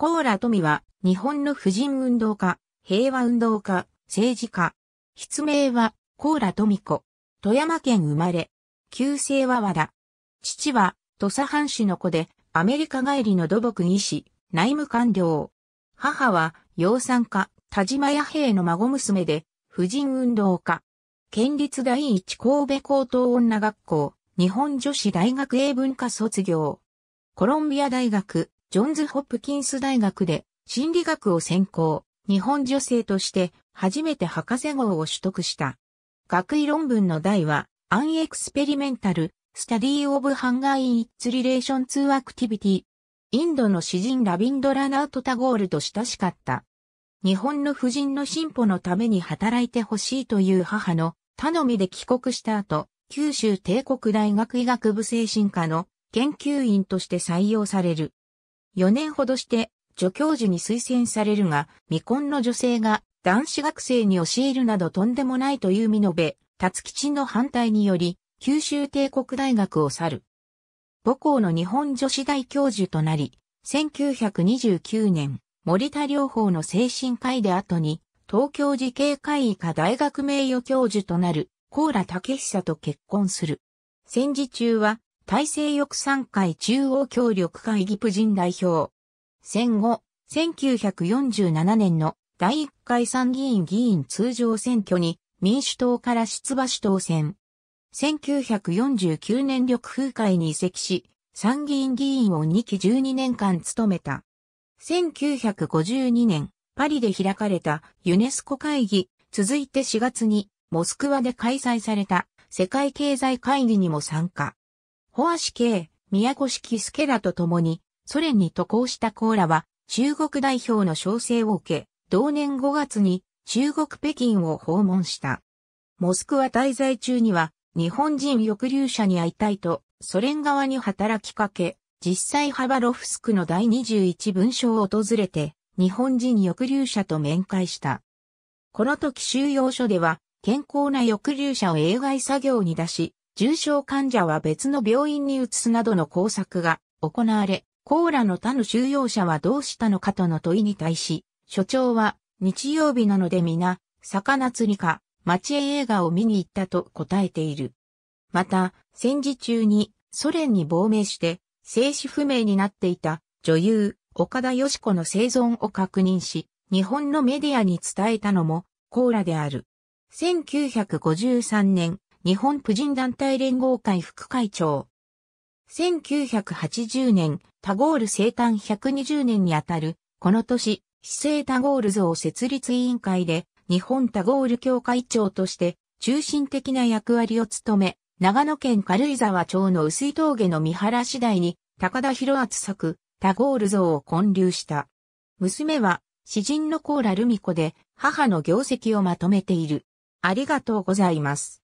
コーラ富は、日本の婦人運動家、平和運動家、政治家。筆名は、コーラ富子。富山県生まれ。旧姓は和田。父は、土佐藩士の子で、アメリカ帰りの土木医師、内務官僚。母は、養蚕家、田島弥平の孫娘で、婦人運動家。県立第一神戸高等女学校、日本女子大学英文科卒業。コロンビア大学、ジョンズ・ホップキンス大学で心理学を専攻、日本女性として初めて博士号を取得した。学位論文の題は、アンエクスペリメンタル、スタディオブハンガーイン・イッツ・リレーション・ツー・アクティビティ。インドの詩人ラビンドラナート・タゴールと親しかった。日本の婦人の進歩のために働いてほしいという母の頼みで帰国した後、九州帝国大学医学部精神科の研究員として採用される。4年ほどして助教授に推薦されるが、未婚の女性が男子学生に教えるなどとんでもないという見延べ、辰吉の反対により、九州帝国大学を去る。母校の日本女子大教授となり、1929年、森田療法の精神科医で後に、東京慈恵会医科大学名誉教授となる、高良武久と結婚する。戦時中は、大西翼山会中央協力会議プ人代表。戦後、1947年の第1回参議院議員通常選挙に民主党から出馬し当選。1949年緑風会に移籍し、参議院議員を2期12年間務めた。1952年、パリで開かれたユネスコ会議、続いて4月にモスクワで開催された世界経済会議にも参加。ホア氏系、宮古式スケらと共に、ソ連に渡航したコーラは、中国代表の招請を受け、同年5月に中国北京を訪問した。モスクワ滞在中には、日本人抑留者に会いたいと、ソ連側に働きかけ、実際ハバロフスクの第21文章を訪れて、日本人抑留者と面会した。この時収容所では、健康な抑留者を映外作業に出し、重症患者は別の病院に移すなどの工作が行われ、コーラの他の収容者はどうしたのかとの問いに対し、所長は日曜日なので皆、魚釣りか、町へ映画を見に行ったと答えている。また、戦時中にソ連に亡命して、生死不明になっていた女優、岡田義子の生存を確認し、日本のメディアに伝えたのも、コーラである。1953年、日本婦人団体連合会副会長。1980年、タゴール生誕120年にあたる、この年、市政タゴール像設立委員会で、日本タゴール協会長として、中心的な役割を務め、長野県軽井沢町の薄い峠の三原次第に、高田博厚作、タゴール像を建立した。娘は、詩人のコーラルミコで、母の業績をまとめている。ありがとうございます。